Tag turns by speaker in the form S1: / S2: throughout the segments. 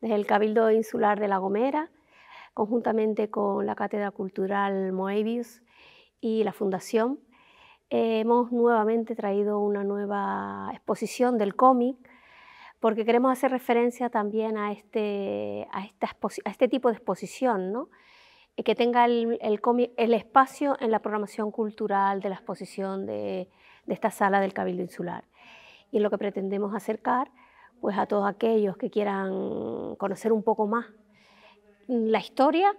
S1: desde el Cabildo Insular de La Gomera, conjuntamente con la Cátedra Cultural Moebius y la Fundación. Eh, hemos nuevamente traído una nueva exposición del cómic porque queremos hacer referencia también a este, a a este tipo de exposición, ¿no? Eh, que tenga el, el, cómic, el espacio en la programación cultural de la exposición de, de esta sala del Cabildo Insular. Y lo que pretendemos acercar pues a todos aquellos que quieran conocer un poco más la historia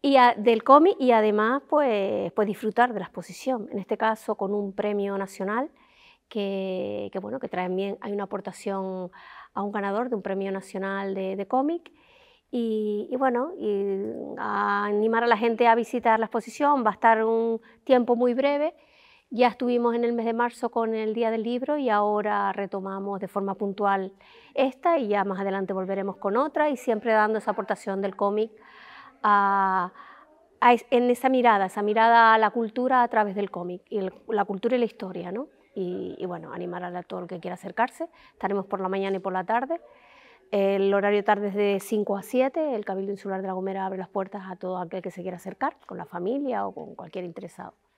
S1: y del cómic y además pues, pues disfrutar de la exposición, en este caso con un premio nacional que, que bueno, que hay una aportación a un ganador de un premio nacional de, cómic y, bueno, animar a la gente a visitar la exposición, va a estar un tiempo muy breve ya estuvimos en el mes de marzo con el Día del Libro y ahora retomamos de forma puntual esta y ya más adelante volveremos con otra y siempre dando esa aportación del cómic en esa mirada, esa mirada a la cultura a través del cómic, y la cultura y la historia, ¿no? Y, y, bueno, animar a todo el que quiera acercarse. Estaremos por la mañana y por la tarde. El horario tarde es de 5 a 7. El Cabildo Insular de La Gomera abre las puertas a todo aquel que se quiera acercar, con la familia o con cualquier interesado.